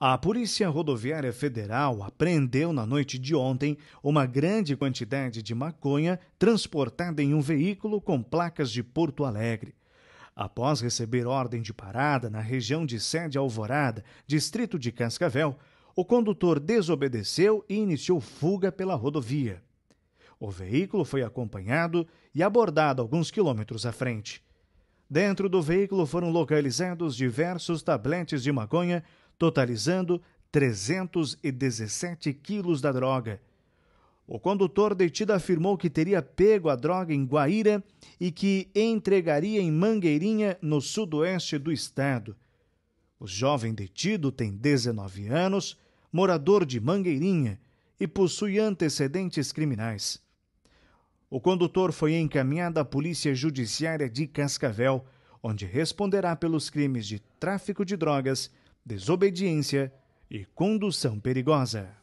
A Polícia Rodoviária Federal apreendeu na noite de ontem uma grande quantidade de maconha transportada em um veículo com placas de Porto Alegre. Após receber ordem de parada na região de Sede Alvorada, distrito de Cascavel, o condutor desobedeceu e iniciou fuga pela rodovia. O veículo foi acompanhado e abordado alguns quilômetros à frente. Dentro do veículo foram localizados diversos tabletes de maconha totalizando 317 quilos da droga. O condutor detido afirmou que teria pego a droga em Guaíra e que entregaria em Mangueirinha, no sudoeste do estado. O jovem detido tem 19 anos, morador de Mangueirinha e possui antecedentes criminais. O condutor foi encaminhado à Polícia Judiciária de Cascavel, onde responderá pelos crimes de tráfico de drogas, desobediência e condução perigosa.